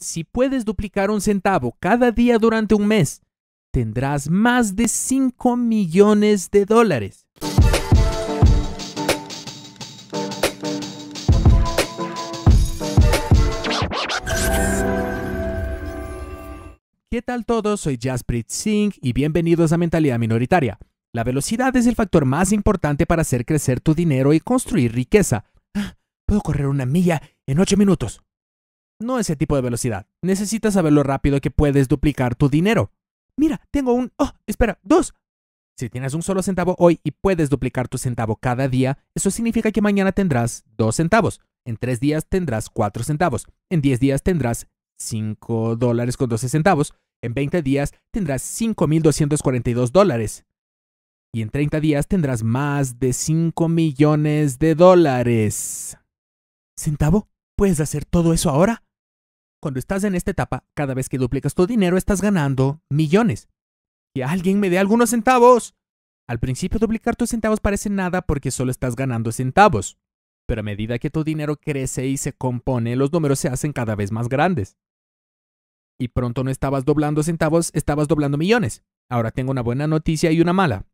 si puedes duplicar un centavo cada día durante un mes, tendrás más de 5 millones de dólares. ¿Qué tal todos? Soy Jasprit Singh y bienvenidos a Mentalidad Minoritaria. La velocidad es el factor más importante para hacer crecer tu dinero y construir riqueza. Ah, puedo correr una milla en 8 minutos. No ese tipo de velocidad. Necesitas saber lo rápido que puedes duplicar tu dinero. Mira, tengo un... Oh, espera, dos. Si tienes un solo centavo hoy y puedes duplicar tu centavo cada día, eso significa que mañana tendrás dos centavos. En tres días tendrás cuatro centavos. En diez días tendrás cinco dólares con doce centavos. En veinte días tendrás cinco mil doscientos cuarenta y dos dólares. Y en treinta días tendrás más de cinco millones de dólares. ¿Centavo? ¿Puedes hacer todo eso ahora? Cuando estás en esta etapa, cada vez que duplicas tu dinero estás ganando millones. Que alguien me dé algunos centavos. Al principio duplicar tus centavos parece nada porque solo estás ganando centavos. Pero a medida que tu dinero crece y se compone, los números se hacen cada vez más grandes. Y pronto no estabas doblando centavos, estabas doblando millones. Ahora tengo una buena noticia y una mala.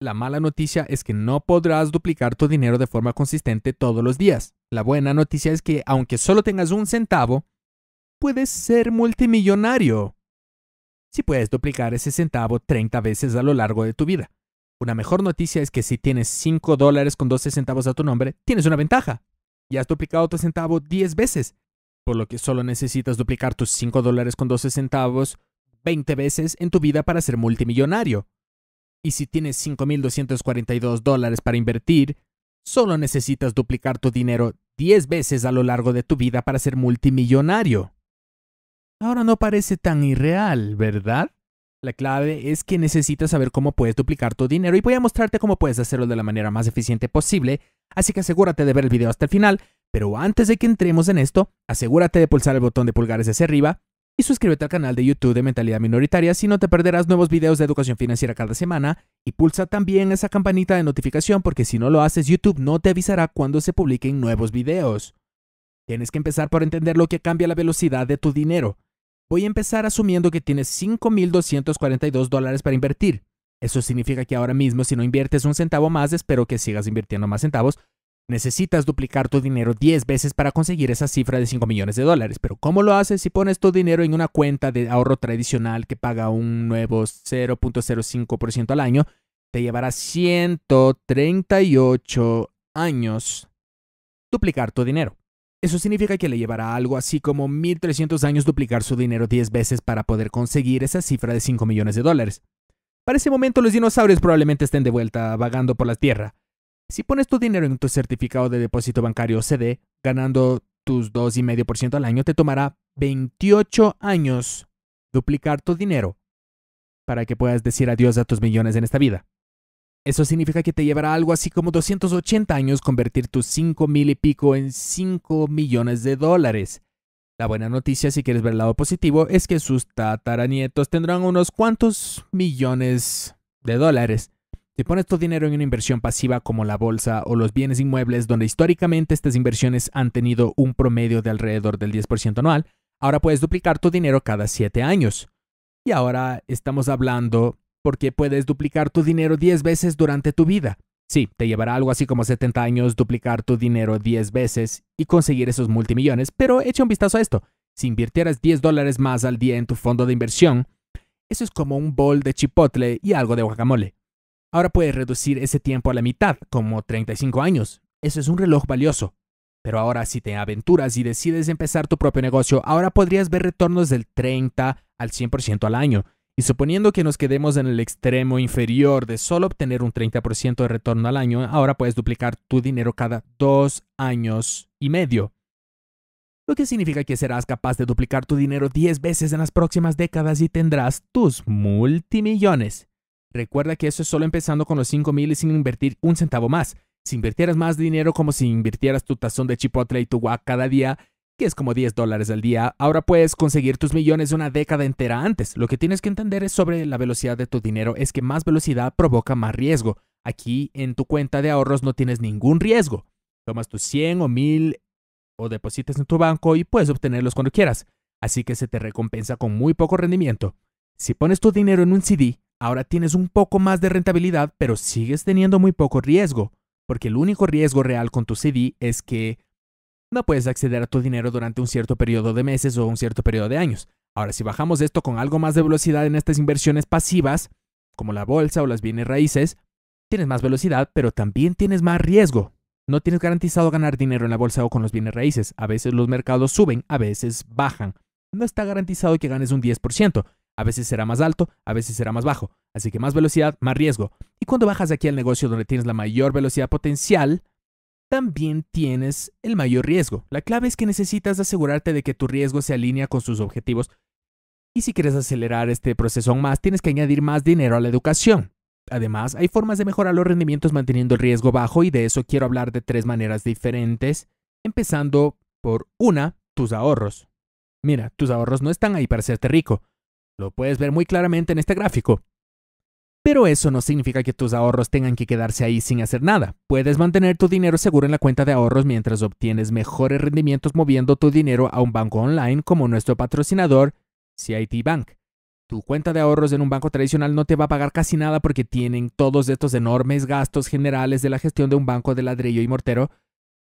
La mala noticia es que no podrás duplicar tu dinero de forma consistente todos los días. La buena noticia es que aunque solo tengas un centavo, puedes ser multimillonario. Si puedes duplicar ese centavo 30 veces a lo largo de tu vida. Una mejor noticia es que si tienes 5 dólares con 12 centavos a tu nombre, tienes una ventaja. Ya has duplicado tu centavo 10 veces, por lo que solo necesitas duplicar tus 5 dólares con 12 centavos 20 veces en tu vida para ser multimillonario. Y si tienes 5.242 dólares para invertir, solo necesitas duplicar tu dinero 10 veces a lo largo de tu vida para ser multimillonario. Ahora no parece tan irreal, ¿verdad? La clave es que necesitas saber cómo puedes duplicar tu dinero y voy a mostrarte cómo puedes hacerlo de la manera más eficiente posible, así que asegúrate de ver el video hasta el final, pero antes de que entremos en esto, asegúrate de pulsar el botón de pulgares hacia arriba y suscríbete al canal de YouTube de Mentalidad Minoritaria si no te perderás nuevos videos de educación financiera cada semana y pulsa también esa campanita de notificación porque si no lo haces YouTube no te avisará cuando se publiquen nuevos videos. Tienes que empezar por entender lo que cambia la velocidad de tu dinero. Voy a empezar asumiendo que tienes 5.242 dólares para invertir. Eso significa que ahora mismo si no inviertes un centavo más, espero que sigas invirtiendo más centavos, Necesitas duplicar tu dinero 10 veces para conseguir esa cifra de 5 millones de dólares, pero ¿cómo lo haces si pones tu dinero en una cuenta de ahorro tradicional que paga un nuevo 0.05% al año? Te llevará 138 años duplicar tu dinero. Eso significa que le llevará algo así como 1.300 años duplicar su dinero 10 veces para poder conseguir esa cifra de 5 millones de dólares. Para ese momento los dinosaurios probablemente estén de vuelta vagando por la Tierra. Si pones tu dinero en tu certificado de depósito bancario CD, ganando tus 2,5% al año, te tomará 28 años duplicar tu dinero para que puedas decir adiós a tus millones en esta vida. Eso significa que te llevará algo así como 280 años convertir tus 5 mil y pico en 5 millones de dólares. La buena noticia, si quieres ver el lado positivo, es que sus tataranietos tendrán unos cuantos millones de dólares. Si pones tu dinero en una inversión pasiva como la bolsa o los bienes inmuebles, donde históricamente estas inversiones han tenido un promedio de alrededor del 10% anual, ahora puedes duplicar tu dinero cada 7 años. Y ahora estamos hablando porque puedes duplicar tu dinero 10 veces durante tu vida. Sí, te llevará algo así como 70 años duplicar tu dinero 10 veces y conseguir esos multimillones, pero echa un vistazo a esto. Si invirtieras 10 dólares más al día en tu fondo de inversión, eso es como un bol de chipotle y algo de guacamole. Ahora puedes reducir ese tiempo a la mitad, como 35 años. Eso es un reloj valioso. Pero ahora si te aventuras y decides empezar tu propio negocio, ahora podrías ver retornos del 30 al 100% al año. Y suponiendo que nos quedemos en el extremo inferior de solo obtener un 30% de retorno al año, ahora puedes duplicar tu dinero cada dos años y medio. Lo que significa que serás capaz de duplicar tu dinero 10 veces en las próximas décadas y tendrás tus multimillones. Recuerda que eso es solo empezando con los 5 mil y sin invertir un centavo más. Si invirtieras más dinero, como si invirtieras tu tazón de chipotle y tu guac cada día, que es como 10 dólares al día, ahora puedes conseguir tus millones una década entera antes. Lo que tienes que entender es sobre la velocidad de tu dinero es que más velocidad provoca más riesgo. Aquí en tu cuenta de ahorros no tienes ningún riesgo. Tomas tus 100 o 1000 o depositas en tu banco y puedes obtenerlos cuando quieras, así que se te recompensa con muy poco rendimiento. Si pones tu dinero en un CD, Ahora tienes un poco más de rentabilidad, pero sigues teniendo muy poco riesgo, porque el único riesgo real con tu CD es que no puedes acceder a tu dinero durante un cierto periodo de meses o un cierto periodo de años. Ahora, si bajamos esto con algo más de velocidad en estas inversiones pasivas, como la bolsa o las bienes raíces, tienes más velocidad, pero también tienes más riesgo. No tienes garantizado ganar dinero en la bolsa o con los bienes raíces. A veces los mercados suben, a veces bajan. No está garantizado que ganes un 10%, a veces será más alto, a veces será más bajo. Así que más velocidad, más riesgo. Y cuando bajas de aquí al negocio donde tienes la mayor velocidad potencial, también tienes el mayor riesgo. La clave es que necesitas asegurarte de que tu riesgo se alinea con sus objetivos. Y si quieres acelerar este proceso aún más, tienes que añadir más dinero a la educación. Además, hay formas de mejorar los rendimientos manteniendo el riesgo bajo y de eso quiero hablar de tres maneras diferentes, empezando por una, tus ahorros. Mira, tus ahorros no están ahí para hacerte rico, lo puedes ver muy claramente en este gráfico. Pero eso no significa que tus ahorros tengan que quedarse ahí sin hacer nada. Puedes mantener tu dinero seguro en la cuenta de ahorros mientras obtienes mejores rendimientos moviendo tu dinero a un banco online como nuestro patrocinador, CIT Bank. Tu cuenta de ahorros en un banco tradicional no te va a pagar casi nada porque tienen todos estos enormes gastos generales de la gestión de un banco de ladrillo y mortero,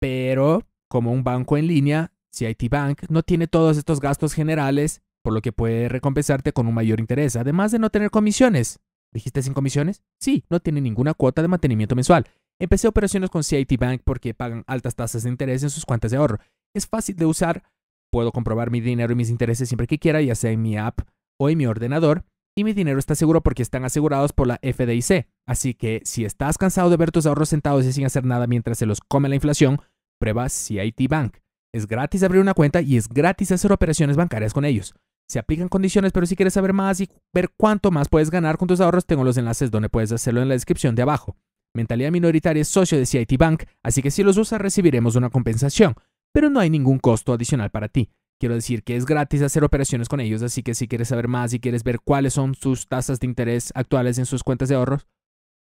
pero como un banco en línea, CIT Bank no tiene todos estos gastos generales por lo que puede recompensarte con un mayor interés, además de no tener comisiones. ¿Dijiste sin comisiones? Sí, no tiene ninguna cuota de mantenimiento mensual. Empecé operaciones con CIT Bank porque pagan altas tasas de interés en sus cuentas de ahorro. Es fácil de usar, puedo comprobar mi dinero y mis intereses siempre que quiera, ya sea en mi app o en mi ordenador, y mi dinero está seguro porque están asegurados por la FDIC. Así que si estás cansado de ver tus ahorros sentados y sin hacer nada mientras se los come la inflación, prueba CIT Bank. Es gratis abrir una cuenta y es gratis hacer operaciones bancarias con ellos. Se aplican condiciones, pero si quieres saber más y ver cuánto más puedes ganar con tus ahorros, tengo los enlaces donde puedes hacerlo en la descripción de abajo. Mentalidad Minoritaria es socio de CIT Bank, así que si los usas recibiremos una compensación, pero no hay ningún costo adicional para ti. Quiero decir que es gratis hacer operaciones con ellos, así que si quieres saber más y quieres ver cuáles son sus tasas de interés actuales en sus cuentas de ahorros,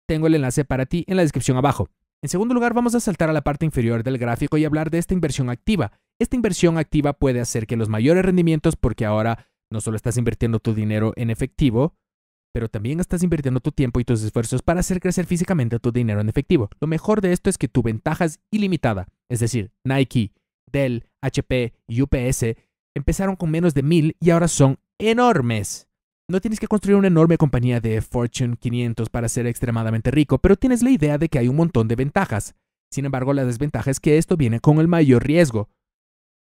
tengo el enlace para ti en la descripción abajo. En segundo lugar, vamos a saltar a la parte inferior del gráfico y hablar de esta inversión activa, esta inversión activa puede hacer que los mayores rendimientos porque ahora no solo estás invirtiendo tu dinero en efectivo, pero también estás invirtiendo tu tiempo y tus esfuerzos para hacer crecer físicamente tu dinero en efectivo. Lo mejor de esto es que tu ventaja es ilimitada, es decir, Nike, Dell, HP y UPS empezaron con menos de mil y ahora son enormes. No tienes que construir una enorme compañía de Fortune 500 para ser extremadamente rico, pero tienes la idea de que hay un montón de ventajas. Sin embargo, la desventaja es que esto viene con el mayor riesgo.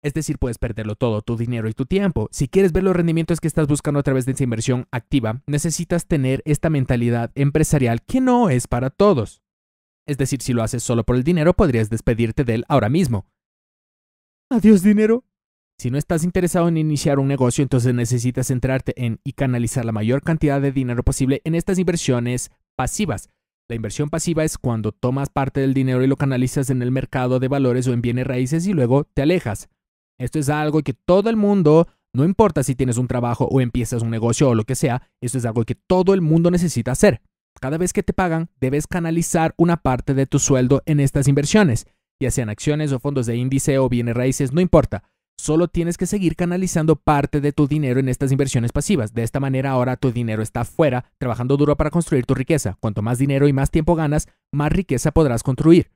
Es decir, puedes perderlo todo, tu dinero y tu tiempo. Si quieres ver los rendimientos que estás buscando a través de esa inversión activa, necesitas tener esta mentalidad empresarial que no es para todos. Es decir, si lo haces solo por el dinero, podrías despedirte de él ahora mismo. Adiós dinero. Si no estás interesado en iniciar un negocio, entonces necesitas centrarte en y canalizar la mayor cantidad de dinero posible en estas inversiones pasivas. La inversión pasiva es cuando tomas parte del dinero y lo canalizas en el mercado de valores o en bienes raíces y luego te alejas. Esto es algo que todo el mundo, no importa si tienes un trabajo o empiezas un negocio o lo que sea, esto es algo que todo el mundo necesita hacer. Cada vez que te pagan, debes canalizar una parte de tu sueldo en estas inversiones, ya sean acciones o fondos de índice o bienes raíces, no importa. Solo tienes que seguir canalizando parte de tu dinero en estas inversiones pasivas. De esta manera ahora tu dinero está fuera trabajando duro para construir tu riqueza. Cuanto más dinero y más tiempo ganas, más riqueza podrás construir.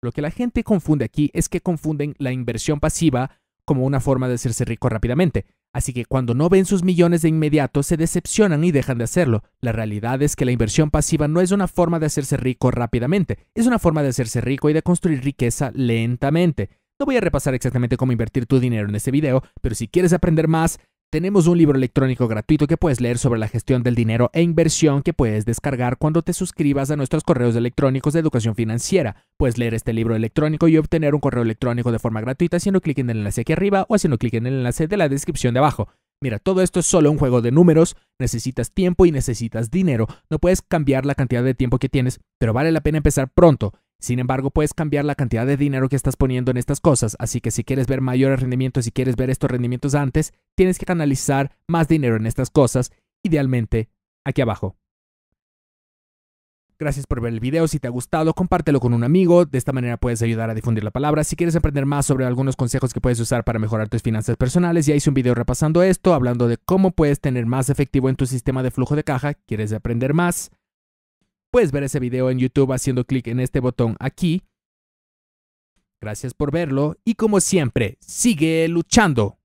Lo que la gente confunde aquí es que confunden la inversión pasiva como una forma de hacerse rico rápidamente. Así que cuando no ven sus millones de inmediato, se decepcionan y dejan de hacerlo. La realidad es que la inversión pasiva no es una forma de hacerse rico rápidamente, es una forma de hacerse rico y de construir riqueza lentamente. No voy a repasar exactamente cómo invertir tu dinero en este video, pero si quieres aprender más, tenemos un libro electrónico gratuito que puedes leer sobre la gestión del dinero e inversión que puedes descargar cuando te suscribas a nuestros correos electrónicos de educación financiera. Puedes leer este libro electrónico y obtener un correo electrónico de forma gratuita haciendo clic en el enlace aquí arriba o haciendo clic en el enlace de la descripción de abajo. Mira, todo esto es solo un juego de números, necesitas tiempo y necesitas dinero. No puedes cambiar la cantidad de tiempo que tienes, pero vale la pena empezar pronto. Sin embargo, puedes cambiar la cantidad de dinero que estás poniendo en estas cosas, así que si quieres ver mayores rendimientos, si quieres ver estos rendimientos antes, tienes que canalizar más dinero en estas cosas, idealmente aquí abajo. Gracias por ver el video, si te ha gustado compártelo con un amigo, de esta manera puedes ayudar a difundir la palabra. Si quieres aprender más sobre algunos consejos que puedes usar para mejorar tus finanzas personales, ya hice un video repasando esto, hablando de cómo puedes tener más efectivo en tu sistema de flujo de caja. ¿Quieres aprender más? Puedes ver ese video en YouTube haciendo clic en este botón aquí. Gracias por verlo y como siempre, sigue luchando.